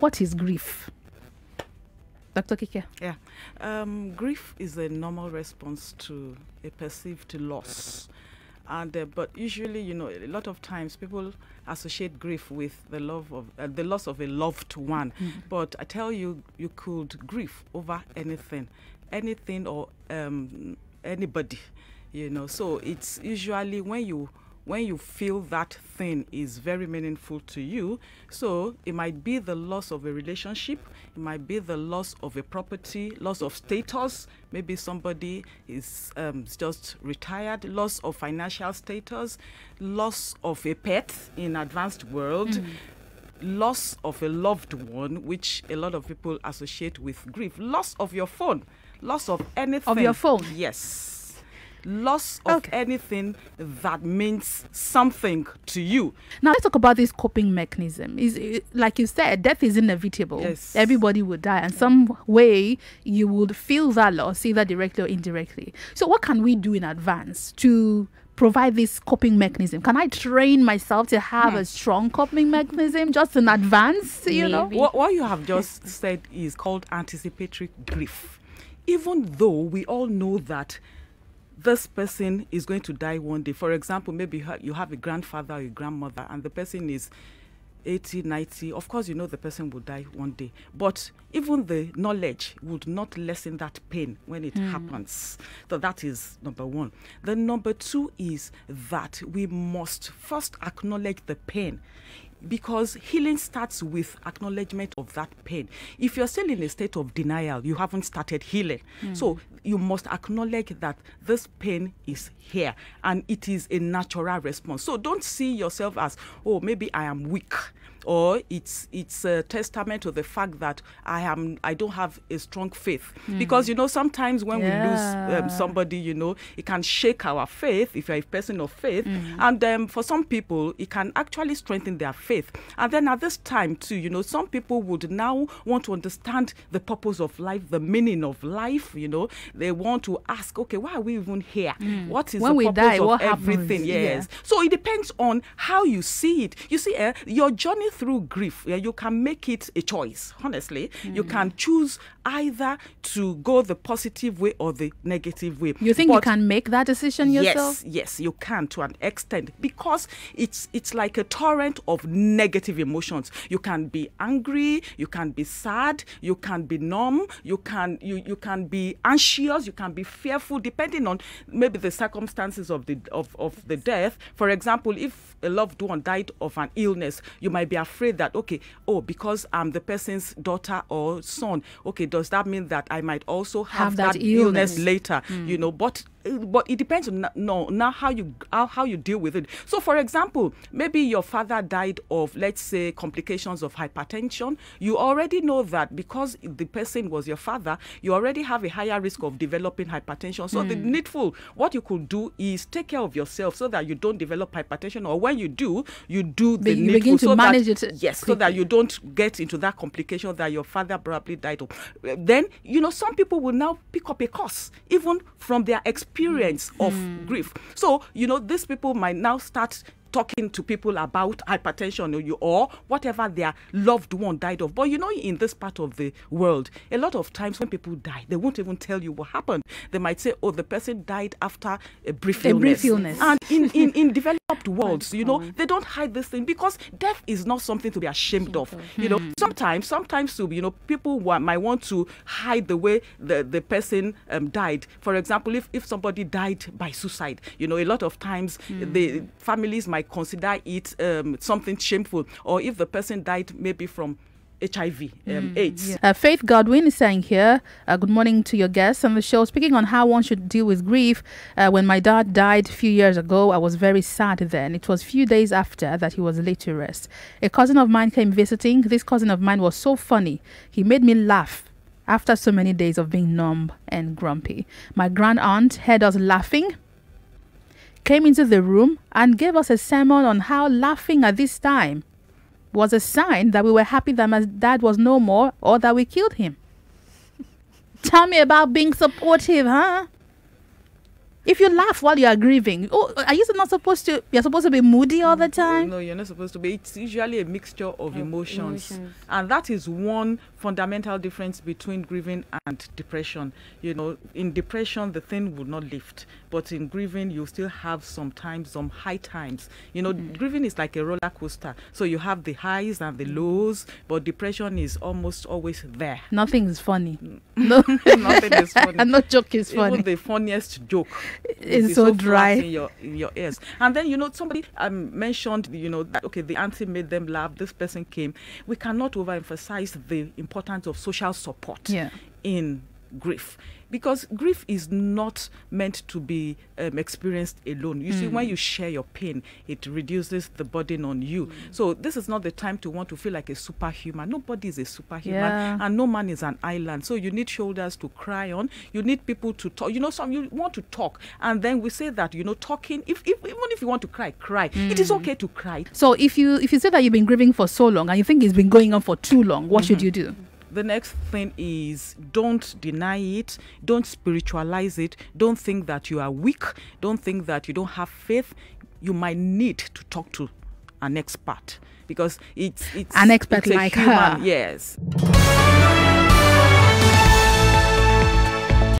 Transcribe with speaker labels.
Speaker 1: What is grief? Dr. Kike.
Speaker 2: Yeah. Um, grief is a normal response to a perceived loss. And, uh, but usually, you know, a lot of times people associate grief with the love of uh, the loss of a loved one. Mm -hmm. But I tell you, you could grief over anything, anything or um, anybody, you know. So it's usually when you when you feel that thing is very meaningful to you. So it might be the loss of a relationship, it might be the loss of a property, loss of status. Maybe somebody is um, just retired, loss of financial status, loss of a pet in advanced world. Mm loss of a loved one, which a lot of people associate with grief, loss of your phone, loss of
Speaker 1: anything. Of your phone?
Speaker 2: Yes loss of okay. anything that means something to you.
Speaker 1: Now let's talk about this coping mechanism. Is like you said, death is inevitable. Yes. Everybody will die, and some way you would feel that loss, either directly or indirectly. So what can we do in advance to provide this coping mechanism? Can I train myself to have hmm. a strong coping mechanism just in advance? You Maybe. know, what, what
Speaker 2: you have just said is called anticipatory grief. Even though we all know that this person is going to die one day. For example, maybe you have a grandfather or a grandmother, and the person is 80, 90. Of course, you know the person will die one day. But even the knowledge would not lessen that pain when it mm. happens. So that is number one. The number two is that we must first acknowledge the pain because healing starts with acknowledgement of that pain. If you're still in a state of denial, you haven't started healing. Mm. So you must acknowledge that this pain is here and it is a natural response. So don't see yourself as, oh, maybe I am weak or it's it's a testament to the fact that I am I don't have a strong faith mm. because you know sometimes when yeah. we lose um, somebody you know it can shake our faith if you're a person of faith mm. and um, for some people it can actually strengthen their faith and then at this time too you know some people would now want to understand the purpose of life the meaning of life you know they want to ask okay why are we even here mm. what is when the purpose die, of everything happens? yes yeah. so it depends on how you see it you see uh, your journey through grief, you can make it a choice, honestly. Mm. You can mm-hmm. choose either to go the positive way or the negative way. You
Speaker 1: think but you can make that decision yourself?
Speaker 2: Yes, yes, you can to an extent because it's it's like a torrent of negative emotions. You can be angry, you can be sad, you can be numb, you can you you can be anxious, you can be fearful depending on maybe the circumstances of the of, of the death. For example, if a loved one died of an illness, you might be afraid that okay, oh because I'm the person's daughter or son, okay does that mean that I might also have, have that, that illness. illness, later? Mm. You hmm. know, but but it depends on no now how you how, how you deal with it so for example maybe your father died of let's say complications of hypertension you already know that because the person was your father you already have a higher risk of developing hypertension so mm. the hmm. needful what you could do is take care of yourself so that you don't develop hypertension or when you do you do the you needful begin to so manage that, it yes quickly. so that you don't get into that complication that your father probably died of then you know some people will now pick up a course even from their experience experience of mm. grief. So, you know, these people might now start talking to people about hypertension or, you, or whatever their loved one died of. But you know, in this part of the world, a lot of times when people die, they won't even tell you what happened. They might say, "Oh, the person died after a brief a illness." Brief illness. And in in, in developing warped worlds, you know, they don't hide this thing because death is not something to be ashamed of. You know, hmm. sometimes, sometimes, you know, people might want to hide the way the, the person um, died. For example, if, if somebody died by suicide, you know, a lot of times mm. the families might consider it um, something shameful. Or if the person died maybe from HIV, um, mm, AIDS. Yeah. Uh,
Speaker 1: Faith Godwin is saying here, uh, good morning to your guests on the show, speaking on how one should deal with grief. Uh, when my dad died a few years ago, I was very sad then. It was a few days after that he was laid to rest. A cousin of mine came visiting. This cousin of mine was so funny. He made me laugh after so many days of being numb and grumpy. My grand aunt heard us laughing came into the room and gave us a sermon on how laughing at this time was a sign that we were happy that my dad was no more or that we killed him. Tell me about being supportive, huh? If you laugh while you are grieving, oh, are you not supposed to? You're supposed to be moody all the time.
Speaker 2: No, you're not supposed to be. It's usually a mixture of, emotions. emotions, and that is one fundamental difference between grieving and depression. You know, in depression, the thing will not lift, but in grieving, you still have sometimes some high times. You know, mm. grieving is like a roller coaster. So you have the highs and the mm. lows, but depression is almost always there.
Speaker 1: Nothing is funny. No, nothing is funny. And no joke
Speaker 2: is funny. Even the funniest joke it's so, dry in your in your ears.
Speaker 1: And then you know somebody
Speaker 2: um, mentioned you know that okay the auntie made them laugh. This person came. We cannot overemphasize the importance of social support yeah. in grief because grief is not meant to be um, experienced alone. You mm. see, when mm. you share your pain, it reduces the burden on you. Mm. So this is not the time to want to feel like a superhuman. Nobody is a superhuman, yeah. and no man is an island. So you need shoulders to cry on. You need people to talk. You know, some you want to talk, and then we say that you know, talking. If, if even if you want to cry, cry.
Speaker 1: Mm. It is mm. okay to cry. So if you if you say that you've been grieving for so long and you think it's been going on for too long, what -hmm. should you do?
Speaker 2: the next thing is don't deny it don't spiritualize it don't think that you are weak don't think that you don't have faith you might need to talk to an expert because it's it's an expert it's like human, her yes